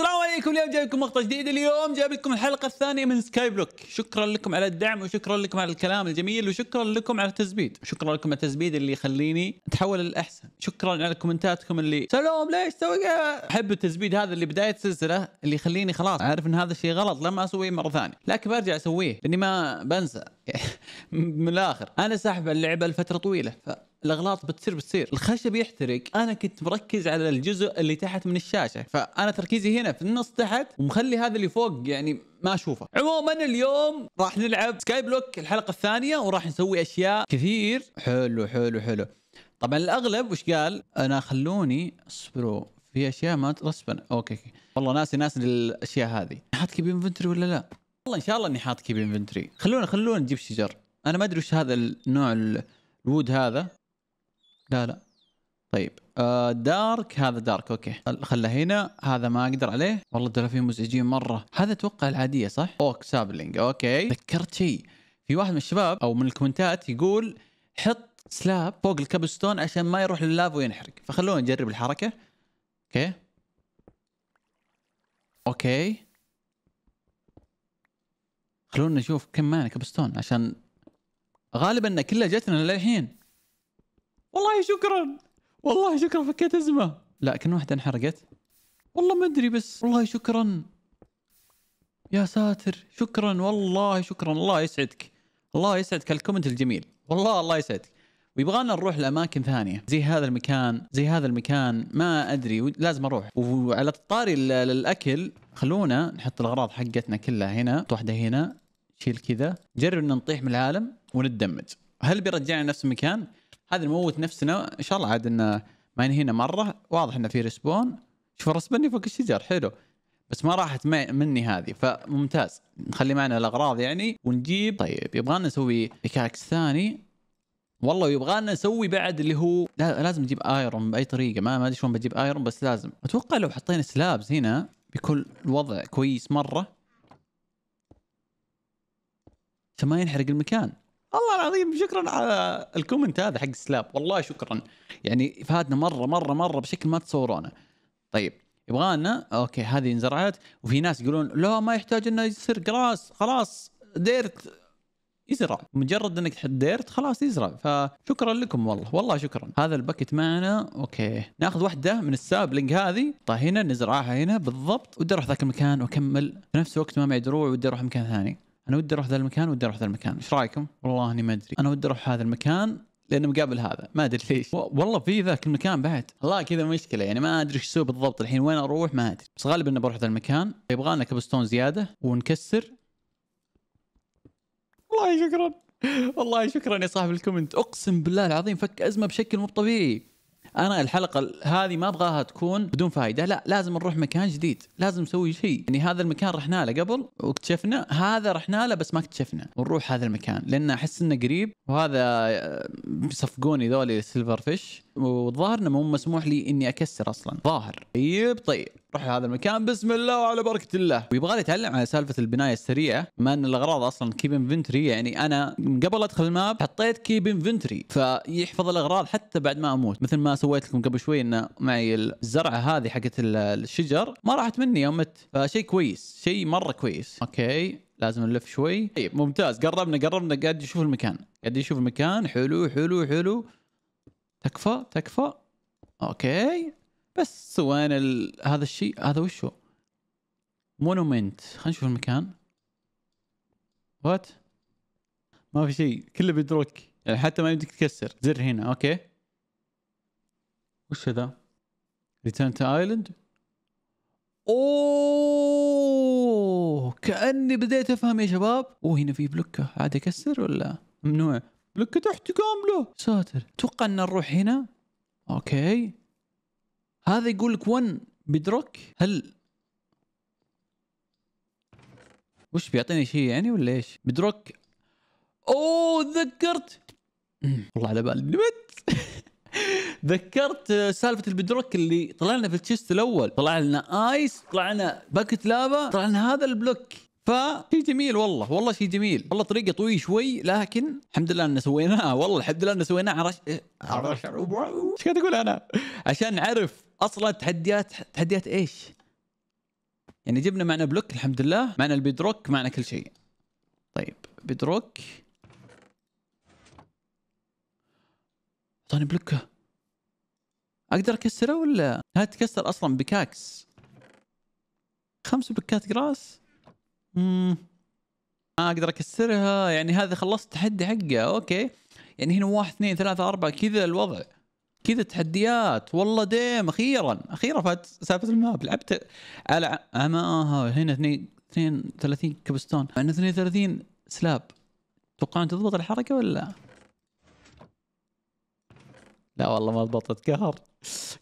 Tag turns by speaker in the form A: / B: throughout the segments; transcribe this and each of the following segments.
A: السلام عليكم اليوم جايب لكم مقطع جديد اليوم جايب لكم الحلقه الثانيه من سكاي بلوك شكرا لكم على الدعم وشكرا لكم على الكلام الجميل وشكرا لكم على التزبيد شكرا لكم على التزبيد اللي يخليني اتحول للاحسن شكرا على كومنتاتكم اللي سلام ليش تسوي احب التزبيد هذا اللي بدايه السلسله اللي يخليني خلاص عارف ان هذا الشيء غلط لما اسويه مره ثانيه لكن برجع اسويه لاني ما بنسى من الاخر انا ساحب اللعبه لفتره طويله ف... الاغلاط بتصير بتصير الخشب يحترق انا كنت مركز على الجزء اللي تحت من الشاشه فانا تركيزي هنا في النص تحت ومخلي هذا اللي فوق يعني ما اشوفه عموما اليوم راح نلعب سكاي بلوك الحلقه الثانيه وراح نسوي اشياء كثير حلو حلو حلو طبعا الاغلب وش قال انا خلوني اصبروا في اشياء ما ترسبن اوكي والله ناسي ناسي الاشياء هذه حاطكي بانفنتري ولا لا والله ان شاء الله اني حاطكي بانفنتري خلونا خلونا نجيب شجر انا ما ادري وش هذا النوع الود هذا لا لا طيب آه دارك هذا دارك اوكي خله هنا هذا ما اقدر عليه والله الدلافين مزعجين مره هذا اتوقع العاديه صح اوك سابلينج اوكي ذكرت شيء في واحد من الشباب او من الكومنتات يقول حط سلاب فوق الكابستون عشان ما يروح لللاف وينحرق فخلونا نجرب الحركه اوكي اوكي خلونا نشوف كم معنا كابستون عشان غالبا كلها جتنا للحين والله شكرا والله شكرا فكيت ازمه لا كان واحده انحرقت والله ما ادري بس والله شكرا يا ساتر شكرا والله شكرا الله يسعدك الله يسعدك الكومنت الجميل والله الله يسعدك ويبغانا نروح لاماكن ثانيه زي هذا المكان زي هذا المكان ما ادري لازم اروح وعلى الطاري للاكل خلونا نحط الاغراض حقتنا كلها هنا نحط واحده هنا شيل كذا جرب ان نطيح من العالم ونتدمج هل بيرجعنا نفس المكان هذا نموت نفسنا ان شاء الله عاد انه ما ينهينا مره واضح انه في ريسبون شوف رسبني فوق الشجر حلو بس ما راحت مني هذه فممتاز نخلي معنا الاغراض يعني ونجيب طيب يبغانا نسوي بيكاكس ثاني والله يبغانا نسوي بعد اللي هو لازم نجيب ايرون باي طريقه ما ما ادري شلون بجيب ايرون بس لازم اتوقع لو حطينا سلابز هنا بيكون الوضع كويس مره عشان ما ينحرق المكان والله العظيم شكرا على الكومنت هذا حق سلاب والله شكرا يعني فادنا مره مره مره بشكل ما تصورونه طيب يبغانا اوكي هذه انزرعت وفي ناس يقولون لا ما يحتاج انه يصير جراس خلاص ديرت يزرع مجرد انك تحط ديرت خلاص يزرع فشكرا لكم والله والله شكرا هذا الباكت معنا اوكي ناخذ واحده من السابلنج هذه طيب، هنا نزرعها هنا بالضبط ودي اروح ذاك المكان واكمل في نفس الوقت ما معي دروع ودي اروح مكان ثاني انا ودي اروح ذا المكان ودي اروح ذا المكان ايش رايكم والله اني ما ادري انا ودي اروح هذا المكان لانه مقابل هذا ما ادري ليش والله في ذاك المكان بعد والله كذا مشكله يعني ما ادري ايش اسوي بالضبط الحين وين اروح ما ادري بس غالبا اني بروح ذا المكان يبغى لنا كبستون زياده ونكسر والله شكرا والله شكرا يا صاحب الكومنت اقسم بالله العظيم فك ازمه بشكل مو طبيعي انا الحلقه هذه ما ابغاها تكون بدون فائده لا لازم نروح مكان جديد لازم نسوي شيء يعني هذا المكان رحنا له قبل واكتشفنا هذا رحنا له بس ما اكتشفنا ونروح هذا المكان لان احس انه قريب وهذا بيصفقوني آه، ذولي السيلفر فيش والظاهر انه مو مسموح لي اني اكسر اصلا ظاهر طيب طيب روح هذا المكان بسم الله وعلى بركه الله ويبغى لي اتعلم على سالفه البنايه السريعه ما ان الاغراض اصلا كيب انفنتري يعني انا قبل ادخل الماب حطيت كيب انفنتري فيحفظ الاغراض حتى بعد ما اموت مثل ما سويت لكم قبل شوي انه معي الزرعه هذه حقت الشجر ما راحت مني يوم مت فشيء كويس شيء مره كويس اوكي لازم نلف شوي طيب ممتاز قربنا قربنا قاعد يشوف المكان قاعد يشوف المكان حلو حلو حلو تكفى تكفى اوكي بس سوينا ال... هذا الشيء هذا وشو مونومنت خلينا نشوف المكان وات ما في شيء كله بيدروك يعني حتى ما يمديك تكسر زر هنا اوكي وش هذا ريتيرن تو ايلاند اوه كاني بديت افهم يا شباب اوه هنا في بلوكه عادي اكسر ولا ممنوع لك تحت كامله ساتر توقع ان نروح هنا اوكي هذا يقول لك 1 بدرك هل وش بيعطيني شيء يعني ولا ايش بدرك اوه تذكرت والله على بالي نمت ذكرت سالفه البدروك اللي طلعنا في التشيست الاول طلع لنا ايس طلع لنا باكت لافا طلع لنا هذا البلوك فشي جميل والله والله شيء جميل والله طريقه طويله شوي لكن الحمد لله ان سويناها والله الحمد لله ان سويناها عرش عرش ايش قاعد اقول انا عشان نعرف اصلا تحديات تحديات ايش يعني جبنا معنا بلوك الحمد لله معنا البيدروك معنا كل شيء طيب بيدروك اعطاني بلوكه اقدر اكسره ولا هاي تكسر اصلا بكاكس خمس بلوكات جراس ما اقدر اكسرها يعني هذا خلصت تحدي حقه اوكي يعني هنا واحد اثنين ثلاثة أربعة كذا الوضع كذا تحديات والله ديم أخيرا أخيرا فات سالفة الماب لعبت على عماها آه، هنا اثنين اثنين ثلاثين كبستون اثنين ثلاثين سلاب ان تضبط الحركة ولا؟ لا والله ما ضبطت قهر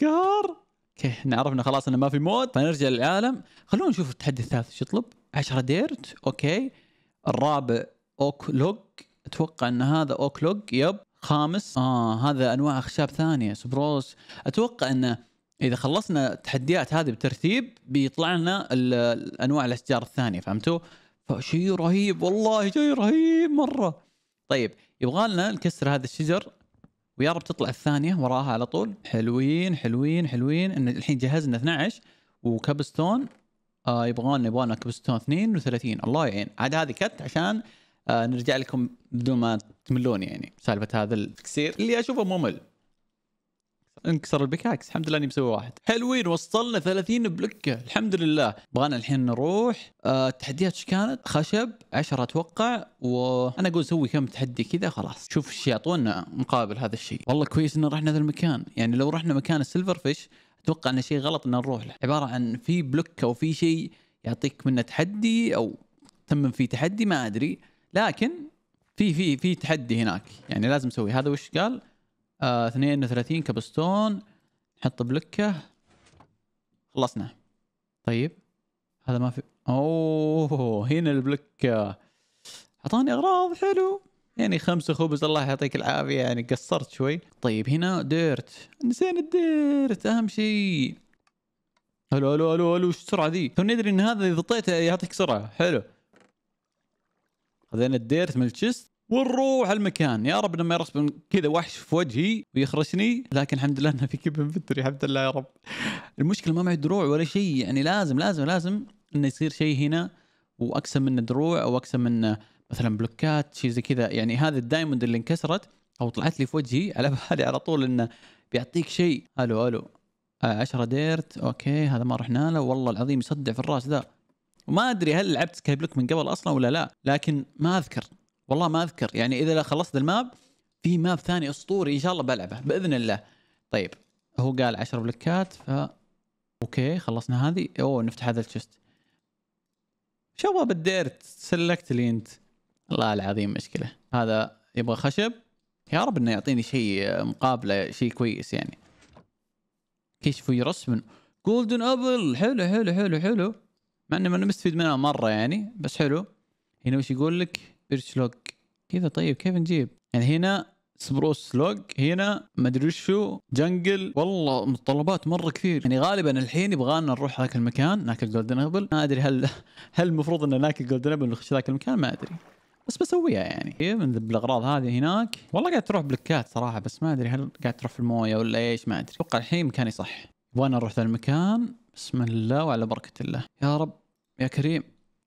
A: قهر اوكي احنا عرفنا خلاص انه ما في موت فنرجع للعالم خلونا نشوف التحدي الثالث شو يطلب 10 ديرت اوكي الرابع اوك لوج اتوقع ان هذا اوك لوج يب خامس اه هذا انواع اخشاب ثانيه سبروس اتوقع انه اذا خلصنا التحديات هذه بترتيب بيطلع لنا انواع الاشجار الثانيه فهمتوا؟ فشيء رهيب والله شيء رهيب مره طيب يبغى لنا نكسر هذا الشجر ويا رب تطلع الثانيه وراها على طول حلوين حلوين حلوين ان الحين جهزنا 12 وكابستون آه يبغون يبغون كابستون 32 الله يعين عاد هذه كت عشان آه نرجع لكم بدون ما تملون يعني سالفه هذا التكسير اللي اشوفه ممل انكسر البكاكس الحمد لله اني مسوي واحد حلوين وصلنا 30 بلوكه الحمد لله بغانا الحين نروح أه التحديات ايش كانت خشب 10 اتوقع وانا اقول سوي كم تحدي كذا خلاص شوف ايش يعطونا مقابل هذا الشيء والله كويس ان رحنا هذا المكان يعني لو رحنا مكان السيلفر فيش اتوقع انه شيء غلط ان نروح له عباره عن في بلوك او في شيء يعطيك منه تحدي او تمم فيه تحدي ما ادري لكن في في في تحدي هناك يعني لازم نسوي هذا وش قال 32 آه، كبستون نحط بلكه خلصنا طيب هذا ما في اوه هنا البلكه اعطاني اغراض حلو يعني خمسة خبز الله يعطيك العافية يعني قصرت شوي طيب هنا ديرت نسينا الديرت أهم شيء الو الو الو الو ايش السرعة ذي؟ تو ندري ان هذا اذا طيته يعطيك سرعة حلو خذينا الديرت من الشست ونروح المكان يا رب لما يرسب كذا وحش في وجهي ويخرشني لكن الحمد لله انه في كيب انفنتوري الحمد لله يا رب المشكله ما معي دروع ولا شيء يعني لازم لازم لازم انه يصير شيء هنا واقسم منه دروع او اقسم منه مثلا بلوكات شيء زي كذا يعني هذا الدايموند اللي انكسرت او طلعت لي في وجهي على بالي على طول انه بيعطيك شيء الو الو 10 ديرت اوكي هذا ما رحنا له والله العظيم يصدع في الراس ذا وما ادري هل لعبت سكاي بلوك من قبل اصلا ولا لا لكن ما اذكر والله ما اذكر يعني اذا خلصت الماب في ماب ثاني اسطوري ان شاء الله بلعبه باذن الله طيب هو قال 10 بلوكات ف اوكي خلصنا هذه اوه نفتح هذا الشست شباب الديرت سلكت لي انت الله العظيم مشكله هذا يبغى خشب يا رب انه يعطيني شيء آه، مقابله شيء كويس يعني كشفوا رسم جولدن ابل حلو حلو حلو حلو مع اني ما مستفيد منها مره يعني بس حلو هنا وش يقول لك بيرش لوج كذا طيب كيف نجيب يعني هنا سبروس لوج هنا ما ادري شو جنجل والله متطلبات مره كثير يعني غالبا الحين يبغى لنا نروح هذاك المكان ناكل جولدن ابل ما ادري هل هل المفروض ان ناكل جولدن ابل ونخش ذاك المكان ما ادري بس بسويها يعني من طيب، الاغراض هذه هناك والله قاعد تروح بلوكات صراحه بس ما ادري هل قاعد تروح في المويه ولا ايش ما ادري اتوقع الحين مكاني صح وانا اروح ذا المكان بسم الله وعلى بركه الله يا رب يا كريم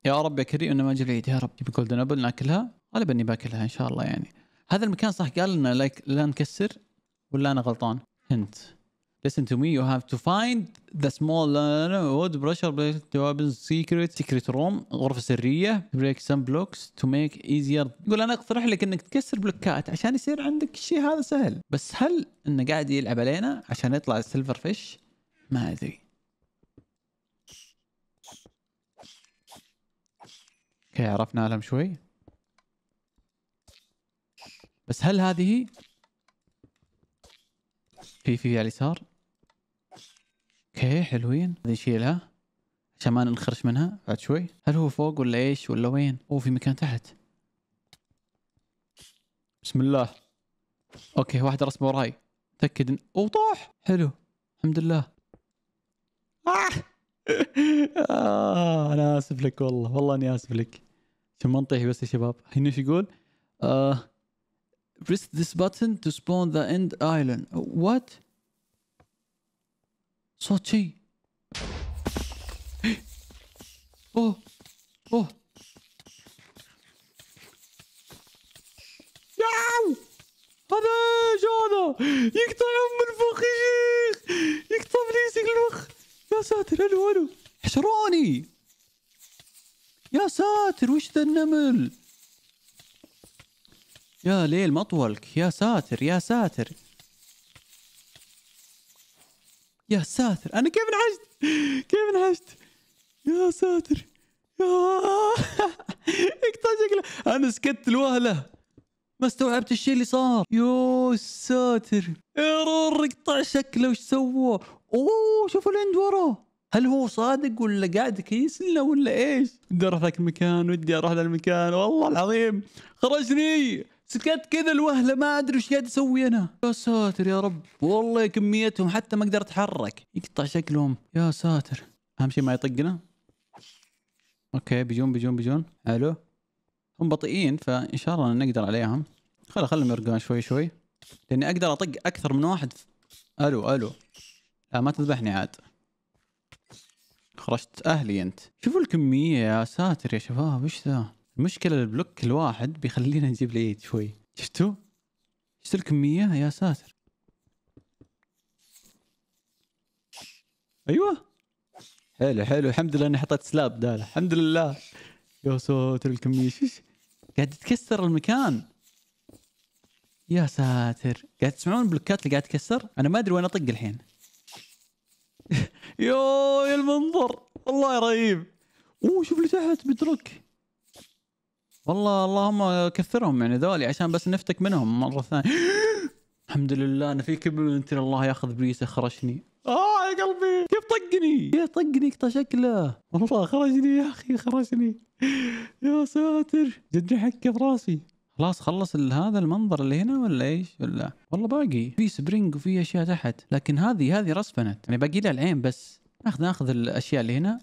A: يا رب يا كريم انه ما اجيب العيد يا رب جيب جولدن ابل ناكلها غالبا اني باكلها ان شاء الله يعني هذا المكان صح قال لنا لايك لا نكسر ولا انا غلطان هنت listen to me you have to find the small wood brusher weapons secret secret room غرفة سرية break some blocks to make easier يقول انا اقترح لك انك تكسر بلوكات عشان يصير عندك الشيء هذا سهل بس هل انه قاعد يلعب علينا عشان يطلع السيلفر فيش ما ادري اوكي عرفنا لهم شوي بس هل هذه في في على اليسار اوكي حلوين هذه نشيلها عشان ما ننخرش منها بعد شوي هل هو فوق ولا ايش ولا وين هو في مكان تحت بسم الله اوكي واحد رسمه وراي تأكد ان أو طاح حلو الحمد لله آه. آه انا اسف لك والله والله اني اسف لك عشان ما نطيح بس يا شباب هنا ايش يقول؟ بريس ذيس باتن تو سبون ذا اند ايلاند وات؟ صوت شيء اوه اوه ياو نعم! هذا شو هذا يقطع ام الفخ يا شيخ يقطع بليسك الفخ يا ساتر الو الو حشروني يا ساتر وش ذا النمل يا ليل مطولك يا ساتر يا ساتر يا ساتر انا كيف انعشت كيف انعشت يا ساتر يا اقطع شكله انا سكت الوهله ما استوعبت الشيء اللي صار يو ساتر ايرور اقطع شكله وش سوى اوه شوفوا الهند وراه هل هو صادق ولا قاعد كيسنا ولا ايش؟ ودي اروح ذاك المكان ودي اروح ذا المكان والله العظيم خرجني سكت كذا الوهله ما ادري ايش قاعد اسوي انا يا ساتر يا رب والله كميتهم حتى ما اقدر اتحرك يقطع شكلهم يا ساتر اهم شيء ما يطقنا اوكي بيجون بيجون بيجون الو هم بطيئين فان شاء الله نقدر عليهم خل خلهم يرقون شوي شوي لاني اقدر اطق اكثر من واحد الو الو لا ما تذبحني عاد خرجت اهلي انت شوفوا الكميه يا ساتر يا شباب ايش ذا المشكله البلوك الواحد بيخلينا نجيب العيد شوي شفتوا ايش الكميه يا ساتر ايوه حلو حلو الحمد لله اني حطيت سلاب ده الحمد لله يا ساتر الكميه شيش قاعد تكسر المكان يا ساتر قاعد تسمعون البلوكات اللي قاعد تكسر انا ما ادري وين اطق الحين يو يا المنظر والله رهيب اوه شوف اللي تحت بدرك والله اللهم كثرهم يعني ذولي عشان بس نفتك منهم مره ثانيه الحمد لله انا في كبل انت الله ياخذ بليس خرشني اه يا قلبي كيف طقني كيف طقني قطع شكله والله خرجني يا اخي خرجني يا ساتر جد حكه في راسي خلاص خلص هذا المنظر اللي هنا ولا ايش ولا والله باقي في سبرينج وفي اشياء تحت لكن هذه هذه رسبنت يعني باقي لها العين بس ناخذ ناخذ الاشياء اللي هنا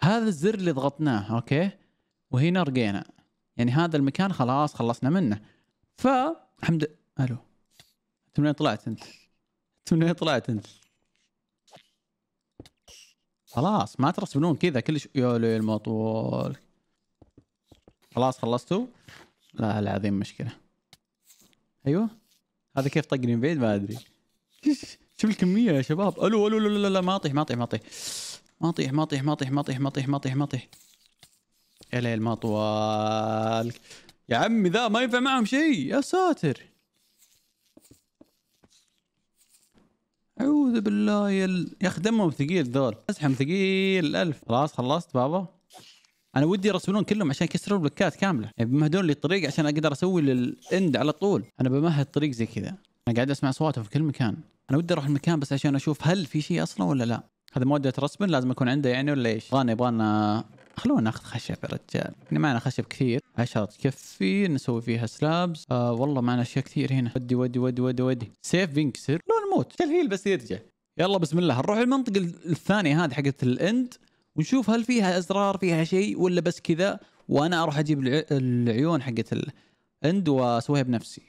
A: هذا الزر اللي ضغطناه اوكي وهنا رقينا يعني هذا المكان خلاص خلصنا منه ف الحمد الو انت منين طلعت انت؟ انت منين طلعت انت؟ خلاص ما ترسبنون كذا كلش يا ليل مطول خلاص خلصتوا؟ لا العظيم مشكله ايوه هذا كيف طق الانفيد ما ادري شوف الكميه يا شباب الو الو لا لا لا ما اطيح ما اطيح ما اطيح ما اطيح ما اطيح ما اطيح ما اطيح ما اطيح ما اطيح ما اطيح يا ليل ما طوال يا عمي ذا ما ينفع معهم شيء يا ساتر اعوذ بالله يا يا اخي دمهم ثقيل ذول ازحم ثقيل الف خلاص خلصت بابا انا ودي يرسلون كلهم عشان يكسرون بلوكات كامله يعني بيمهدون لي الطريق عشان اقدر اسوي للاند على طول انا بمهد طريق زي كذا انا قاعد اسمع اصواتهم في كل مكان انا ودي اروح المكان بس عشان اشوف هل في شيء اصلا ولا لا هذا مودة رسم لازم اكون عنده يعني ولا ايش؟ يبغانا يبغانا خلونا ناخذ خشب يا رجال، يعني معنا خشب كثير، عشرة تكفي نسوي فيها سلابس، آه والله معنا اشياء كثير هنا، ودي ودي ودي ودي ودي، سيف بينكسر، لو نموت، تلهيل بس يرجع، يلا بسم الله نروح المنطقة الثانية هذه حقت الاند ونشوف هل فيها ازرار فيها شيء ولا بس كذا وانا اروح اجيب العيون حقت الهند واسويها بنفسي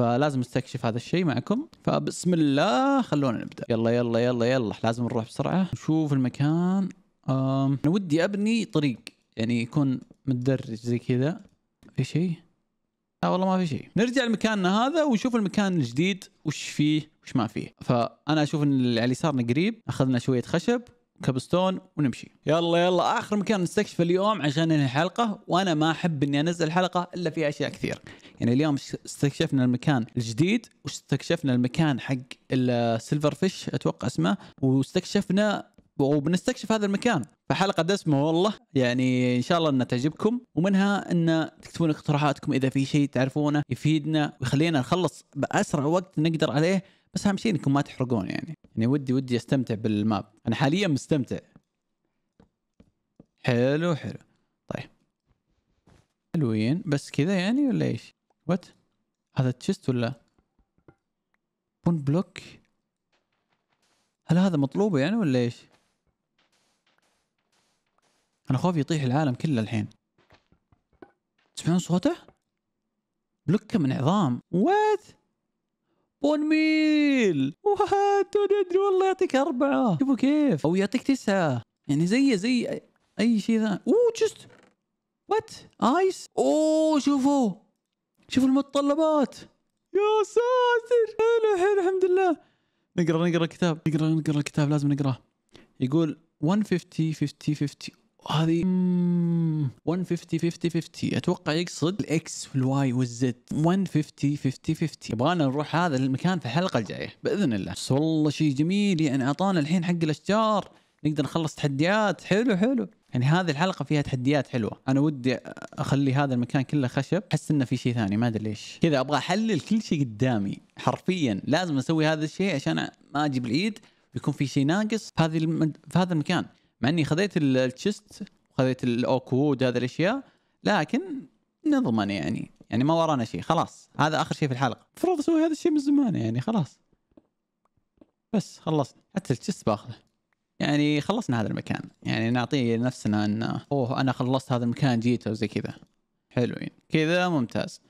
A: فلازم استكشف هذا الشيء معكم فبسم الله خلونا نبدا يلا يلا يلا يلا لازم نروح بسرعه نشوف المكان أم. انا ودي ابني طريق يعني يكون متدرج زي كذا في شيء لا والله ما في شيء نرجع لمكاننا هذا ونشوف المكان الجديد وش فيه وش ما فيه فانا اشوف ان اللي على يسارنا قريب اخذنا شويه خشب كابستون ونمشي يلا يلا اخر مكان نستكشفه اليوم عشان ننهي الحلقه وانا ما احب اني انزل حلقه الا في اشياء كثير يعني اليوم استكشفنا المكان الجديد واستكشفنا المكان حق السيلفر فيش اتوقع اسمه واستكشفنا وبنستكشف هذا المكان فحلقه دسمه والله يعني ان شاء الله انها تعجبكم ومنها ان تكتبون اقتراحاتكم اذا في شيء تعرفونه يفيدنا ويخلينا نخلص باسرع وقت نقدر عليه بس اهم شيء انكم ما تحرقون يعني يعني ودي ودي استمتع بالماب انا حاليا مستمتع حلو حلو طيب حلوين بس كذا يعني ولا ايش وات هذا تشيست ولا بون بلوك هل هذا مطلوب يعني ولا ايش انا خوفي يطيح العالم كله الحين تسمعون صوته بلوكه من عظام وات ون ميل وات ادري والله يعطيك اربعه شوفوا كيف او يعطيك تسعه يعني زي زي اي شيء ثاني اوه جست وات ايس اوه شوفوا شوفوا المتطلبات يا ساتر حلو حلو الحمد لله نقرا نقرا الكتاب نقرا نقرا الكتاب لازم نقراه يقول 150 50 50 هذه 150 50 50 اتوقع يقصد الاكس والواي والزد 150 50 50 يبغانا نروح هذا المكان في الحلقه الجايه باذن الله بس والله شيء جميل يعني اعطانا الحين حق الاشجار نقدر نخلص تحديات حلو حلو يعني هذه الحلقه فيها تحديات حلوه انا ودي اخلي هذا المكان كله خشب احس انه في شيء ثاني ما ادري ليش كذا ابغى احلل كل شيء قدامي حرفيا لازم اسوي هذا الشيء عشان ما اجيب العيد بيكون في شيء ناقص في هذه المد... في هذا المكان مع اني خذيت التشست وخذيت الاوكود هذه الاشياء لكن نضمن يعني يعني ما ورانا شيء خلاص هذا اخر شيء في الحلقه المفروض اسوي هذا الشيء من زمان يعني خلاص بس خلصنا حتى التشست باخذه يعني خلصنا هذا المكان يعني نعطيه نفسنا انه اوه انا خلصت هذا المكان جيته وزي كذا حلو يعني. كذا ممتاز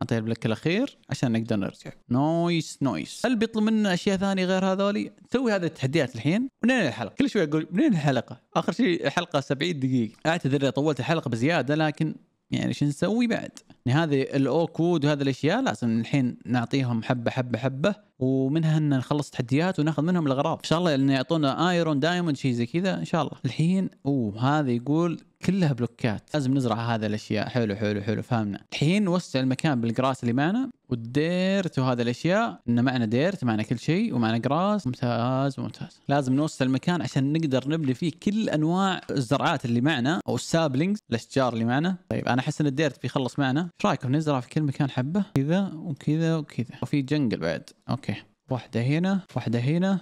A: اعطيها البلك الاخير عشان نقدر نرجع نويس نويس هل بيطلب منا اشياء ثانيه غير هذولي نسوي هذه التحديات الحين وننهي الحلقه كل شوي اقول منين الحلقه اخر شيء الحلقه 70 دقيقه اعتذر اذا طولت الحلقه بزياده لكن يعني شو نسوي بعد يعني هذه الاو كود وهذه الاشياء لازم الحين نعطيهم حبه حبه حبه ومنها ان نخلص تحديات وناخذ منهم الاغراض ان شاء الله ان يعطونا ايرون دايموند شيء زي كذا ان شاء الله الحين اوه هذا يقول كلها بلوكات لازم نزرع هذا الاشياء حلو حلو حلو فهمنا الحين نوسع المكان بالجراس اللي معنا والديرت وهذا الاشياء انه معنا ديرت معنا كل شيء ومعنا جراس ممتاز ممتاز لازم نوسع المكان عشان نقدر نبني فيه كل انواع الزرعات اللي معنا او السابلينجز الاشجار اللي معنا طيب انا احس ان الديرت بيخلص معنا ايش رايكم نزرع في كل مكان حبه كذا وكذا وكذا وفي جنجل بعد اوكي واحده هنا واحده هنا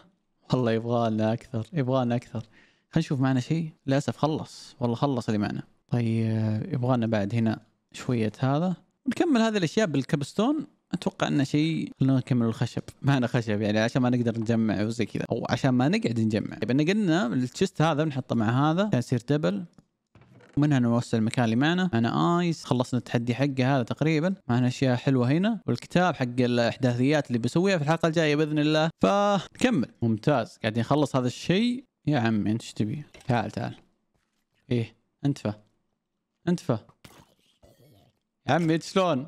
A: والله يبغى لنا اكثر يبغى لنا اكثر خلينا نشوف معنا شيء للاسف خلص والله خلص اللي معنا طيب يبغى لنا بعد هنا شويه هذا نكمل هذه الاشياء بالكبستون اتوقع انه شيء خلونا نكمل الخشب معنا خشب يعني عشان ما نقدر نجمع وزي كذا او عشان ما نقعد نجمع يبقى قلنا التشست هذا بنحطه مع هذا عشان يصير دبل ومنها نوصل المكان اللي معنا معنا ايس خلصنا التحدي حقه هذا تقريبا معنا اشياء حلوه هنا والكتاب حق الاحداثيات اللي بسويها في الحلقه الجايه باذن الله فنكمل ممتاز قاعدين نخلص هذا الشيء يا عمي انت ايش تبي تعال تعال ايه انتفى انتفى يا عمي شلون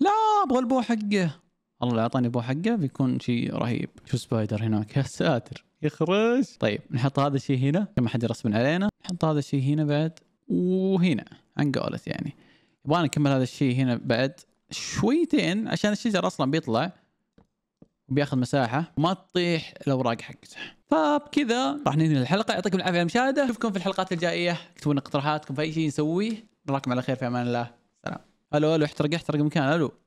A: لا ابغى البو حقه الله اللي اعطاني بو حقه بيكون شيء رهيب شو سبايدر هناك يا ساتر يخرج طيب نحط هذا الشيء هنا عشان ما حد يرسبن علينا نحط هذا الشيء هنا بعد وهنا عن قولت يعني يبغانا نكمل هذا الشيء هنا بعد شويتين عشان الشجر اصلا بيطلع وبياخذ مساحه وما تطيح الاوراق حقته فبكذا راح ننهي الحلقه يعطيكم العافيه على المشاهده نشوفكم في الحلقات الجايه اكتبوا لنا اقتراحاتكم في اي شيء نسويه نراكم على خير في امان الله سلام الو الو احترق احترق مكان الو